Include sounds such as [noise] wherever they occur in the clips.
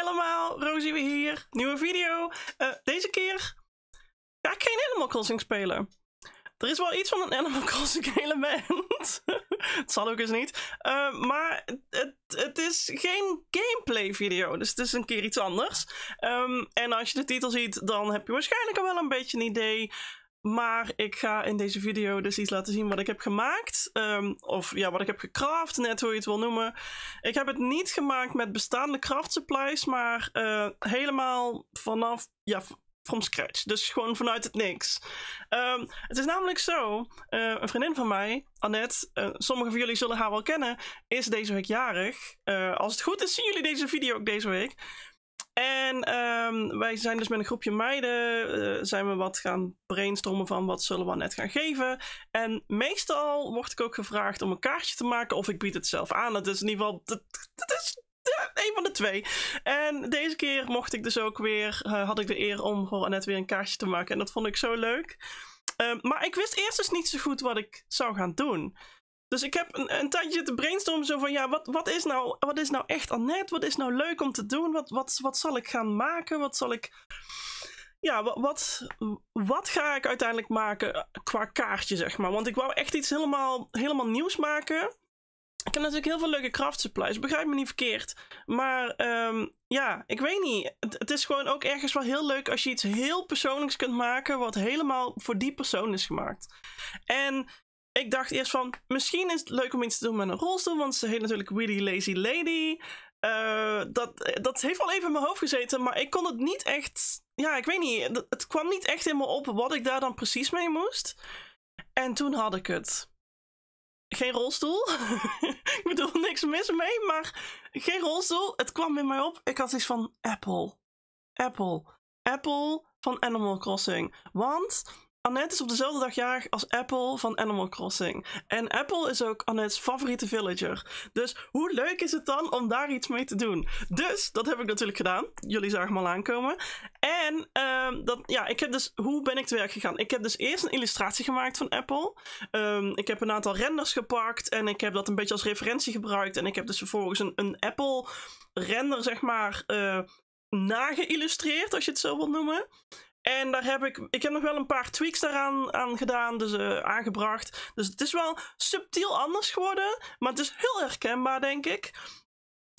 allemaal, Rosie weer hier. Nieuwe video. Eh, deze keer ga ik geen Animal Crossing spelen. Er is wel iets van een Animal [laughs] Crossing element. [laughs] het zal ook eens niet. Eh, maar het, het, is geen gameplay video, dus het is een keer iets anders. Ehm, en als je de titel ziet, dan heb je waarschijnlijk al wel een beetje een idee maar ik ga in deze video dus iets laten zien wat ik heb gemaakt. Ehm, of ja, wat ik heb gecraft, net hoe je het wil noemen. Ik heb het niet gemaakt met bestaande craft supplies, maar eh, helemaal vanaf, ja, from scratch. Dus gewoon vanuit het niks. Ehm, het is namelijk zo, eh, een vriendin van mij, Annette, sommige eh, sommigen van jullie zullen haar wel kennen, is deze week jarig. als het goed is zien jullie deze video ook deze week. En ehm, wij zijn dus met een groepje meiden eh, zijn we wat gaan brainstormen van wat zullen we net gaan geven. En meestal word ik ook gevraagd om een kaartje te maken of ik bied het zelf aan. Dat is in ieder geval, dat, is een van de twee. En deze keer mocht ik dus ook weer, uh, had ik de eer om voor Annette weer een kaartje te maken. En dat vond ik zo leuk. Ehm, maar ik wist eerst dus niet zo goed wat ik zou gaan doen. Dus ik heb een, een tijdje te brainstormen zo van, ja, wat, wat, is, nou, wat is nou echt net Wat is nou leuk om te doen? Wat, wat, wat zal ik gaan maken? Wat zal ik... Ja, wat, wat, ga ik uiteindelijk maken eh, qua kaartje, zeg maar? Want ik wou echt iets helemaal, helemaal nieuws maken. Ik heb natuurlijk heel veel leuke craft supplies, begrijp me niet verkeerd. Maar um, ja, ik weet niet. het, is gewoon ook ergens wel heel leuk als je iets heel persoonlijks kunt maken, wat helemaal voor die persoon is gemaakt. En ik dacht eerst van, misschien is het leuk om iets te doen met een rolstoel, want ze heet natuurlijk Really Lazy Lady. Eh, dat, dat heeft wel even in mijn hoofd gezeten, maar ik kon het niet echt. Ja, ik weet niet. Het kwam niet echt in me op wat ik daar dan precies mee moest. En toen had ik het. Geen rolstoel. [laughs] ik bedoel, niks mis mee, maar geen rolstoel. Het kwam in mij op. Ik had iets van Apple. Apple. Apple van Animal Crossing. Want Annette is op dezelfde dag jarig als Apple van Animal Crossing. En Apple is ook Annette's favoriete villager. Dus hoe leuk is het dan om daar iets mee te doen? Dus dat heb ik natuurlijk gedaan. Jullie zagen me al aankomen. En ehm, dat, ja, ik heb dus, hoe ben ik te werk gegaan? Ik heb dus eerst een illustratie gemaakt van Apple. Ehm, ik heb een aantal renders gepakt en ik heb dat een beetje als referentie gebruikt. En ik heb dus vervolgens een, Apple render, zeg maar, uh, nageïllustreerd, als je het zo wilt noemen. En daar heb ik, ik heb nog wel een paar tweaks daaraan aan gedaan, dus eh, aangebracht. Dus het is wel subtiel anders geworden, maar het is heel herkenbaar, denk ik.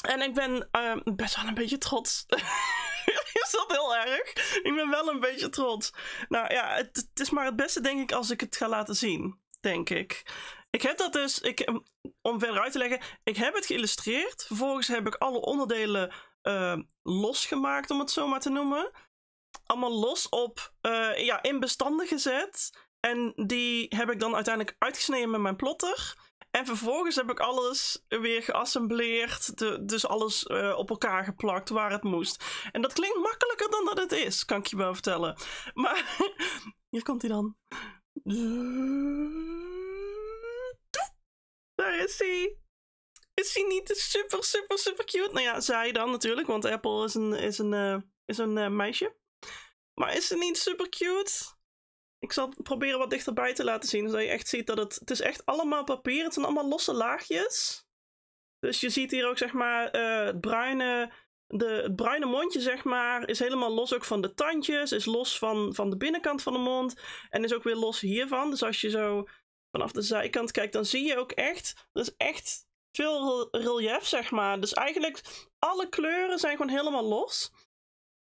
En ik ben ehm, best wel een beetje trots. [laughs] is dat heel erg? Ik ben wel een beetje trots. Nou ja, het, is maar het beste, denk ik, als ik het ga laten zien. Denk ik. Ik heb dat dus, ik, ehm, om verder uit te leggen, ik heb het geïllustreerd. Vervolgens heb ik alle onderdelen ehm, losgemaakt, om het zo maar te noemen allemaal los op, eh, ja, in bestanden gezet. En die heb ik dan uiteindelijk uitgesneden met mijn plotter. En vervolgens heb ik alles weer geassembleerd. dus alles eh, op elkaar geplakt waar het moest. En dat klinkt makkelijker dan dat het is, kan ik je wel vertellen. Maar [laughs] hier komt hij dan. Daar is hij. Is hij niet super, super, super cute? Nou ja, zij dan natuurlijk, want Apple is een, is een, eh, is een meisje. Maar is het niet super cute? Ik zal het proberen wat dichterbij te laten zien, zodat je echt ziet dat het... Het is echt allemaal papier, het zijn allemaal losse laagjes. Dus je ziet hier ook, zeg maar, eh, het, bruine, de, het bruine mondje, zeg maar, is helemaal los ook van de tandjes, is los van, van de binnenkant van de mond en is ook weer los hiervan. Dus als je zo vanaf de zijkant kijkt, dan zie je ook echt, dat is echt veel relief, zeg maar. Dus eigenlijk, alle kleuren zijn gewoon helemaal los.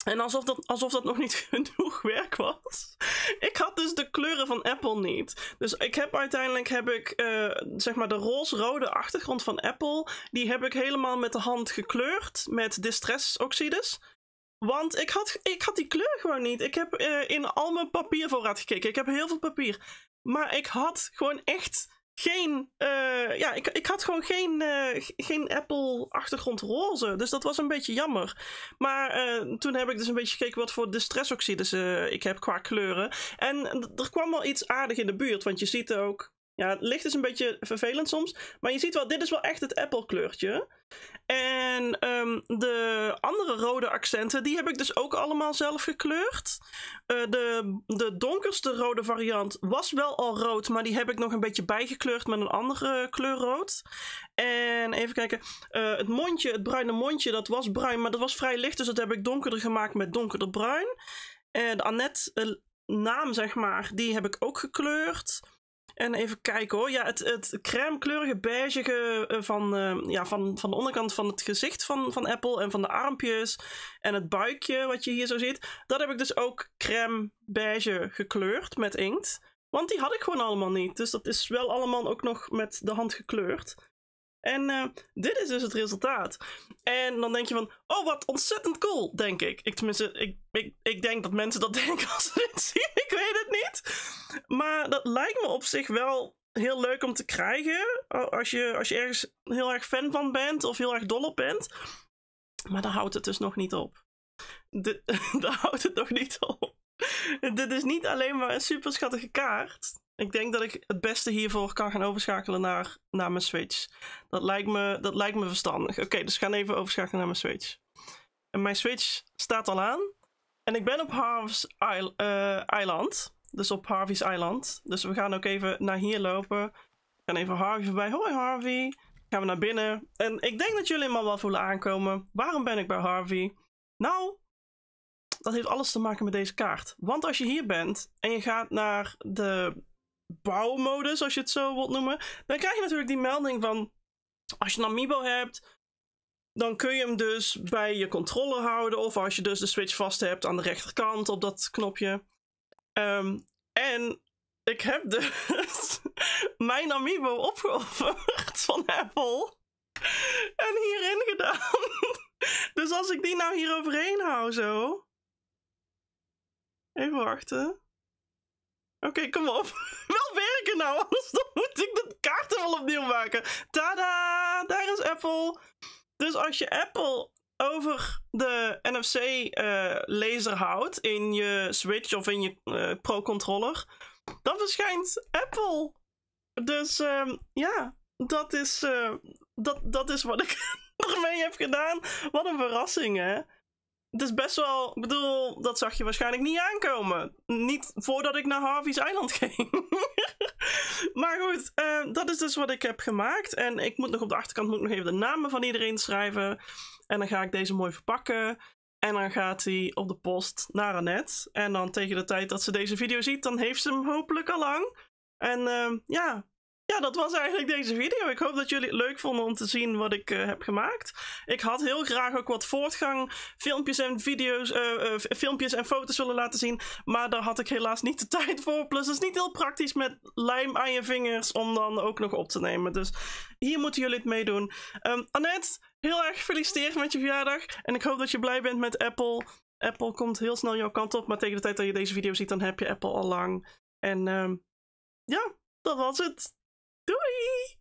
En alsof dat, alsof dat nog niet [laughs] genoeg werk was. Ik had dus de kleuren van Apple niet. Dus ik heb uiteindelijk heb ik, eh, zeg maar de roze-rode achtergrond van Apple. Die heb ik helemaal met de hand gekleurd met distressoxides. Want ik had, ik had die kleur gewoon niet. Ik heb eh, in al mijn papiervoorraad gekeken. Ik heb heel veel papier. Maar ik had gewoon echt geen. Eh, ja, ik, ik had gewoon geen, uh, geen Apple-achtergrond roze. Dus dat was een beetje jammer. Maar eh, toen heb ik dus een beetje gekeken wat voor distressoxide ik heb qua kleuren. En er kwam wel iets aardig in de buurt. Want je ziet ook ja, het licht is een beetje vervelend soms. Maar je ziet wel, dit is wel echt het Apple kleurtje. En ehm, de andere rode accenten, die heb ik dus ook allemaal zelf gekleurd. Eh, de, de donkerste rode variant was wel al rood, maar die heb ik nog een beetje bijgekleurd met een andere kleur rood. En even kijken, eh, het mondje, het bruine mondje, dat was bruin, maar dat was vrij licht. Dus dat heb ik donkerder gemaakt met donkerder bruin. En uh, de Annette eh, naam, zeg maar, die heb ik ook gekleurd. En even kijken hoor. Ja, het, het kleurige beige eh, van, eh, ja, van, van de onderkant van het gezicht van, van Apple en van de armpjes en het buikje wat je hier zo ziet. Dat heb ik dus ook crème beige gekleurd met inkt. Want die had ik gewoon allemaal niet. Dus dat is wel allemaal ook nog met de hand gekleurd. En eh, dit is dus het resultaat. En dan denk je van, oh wat ontzettend cool, denk ik. Ik tenminste, ik, ik, ik denk dat mensen dat [laughs] denken als ze dit zien, ik weet het niet. Maar dat lijkt me op zich wel heel leuk om te krijgen. Als je, als je ergens heel erg fan van bent of heel erg dol op bent. Maar daar houdt het dus nog niet op. De, [laughs] daar houdt het nog niet op. Dit is niet alleen maar een super schattige kaart. Ik denk dat ik het beste hiervoor kan gaan overschakelen naar, naar mijn Switch. Dat lijkt me, dat lijkt me verstandig. Oké, dus ik ga even overschakelen naar mijn Switch. En mijn Switch staat al aan. En ik ben op Harvey's Island. Eh, dus op Harvey's Island. Dus we gaan ook even naar hier lopen. We gaan even Harvey voorbij. Hoi Harvey. Gaan we naar binnen. En ik denk dat jullie hem al wel voelen aankomen. Waarom ben ik bij Harvey? Nou, dat heeft alles te maken met deze kaart. Want als je hier bent en je gaat naar de bouwmodus, als je het zo wilt noemen, dan krijg je natuurlijk die melding van als je een amiibo hebt, dan kun je hem dus bij je controller houden. Of als je dus de Switch vast hebt aan de rechterkant op dat knopje. Ehm, en ik heb dus [laughs] mijn amiibo opgeofferd van Apple. En hierin gedaan. [laughs] dus als ik die nou hier overheen hou zo. Even wachten. Oké, kom op. [laughs] wel werken nou, anders dan moet ik de kaarten wel opnieuw maken. Tada! Daar is Apple. Dus als je Apple over de NFC-laser eh, houdt in je Switch of in je uh, Pro-controller, dan verschijnt Apple. Dus ehm, ja, dat is, eh, dat, dat is wat ik [laughs] ermee heb gedaan. Wat een verrassing, hè? het is best wel, ik bedoel, dat zag je waarschijnlijk niet aankomen. Niet voordat ik naar Harvey's Island [laughs] ging. maar goed, eh, dat is dus wat ik heb gemaakt. En ik moet nog op de achterkant moet nog even de namen van iedereen schrijven. En dan ga ik deze mooi verpakken. En dan gaat hij op de post naar Annette. En dan tegen de tijd dat ze deze video ziet, dan heeft ze hem hopelijk al lang. En eh, ja, ja, dat was eigenlijk deze video. Ik hoop dat jullie het leuk vonden om te zien wat ik eh, heb gemaakt. Ik had heel graag ook wat voortgang, filmpjes en video's, eh, eh, filmpjes en foto's willen laten zien. Maar daar had ik helaas niet de [laughs] tijd voor. Plus het is niet heel praktisch met lijm aan je vingers om dan ook nog op te nemen. Dus hier moeten jullie het mee doen. Ehm, Annette, heel erg gefeliciteerd met je verjaardag. En ik hoop dat je blij bent met Apple. Apple komt heel snel jouw kant op. Maar tegen de tijd dat je deze video ziet, dan heb je Apple al lang. En ehm, ja, dat was het. Doei!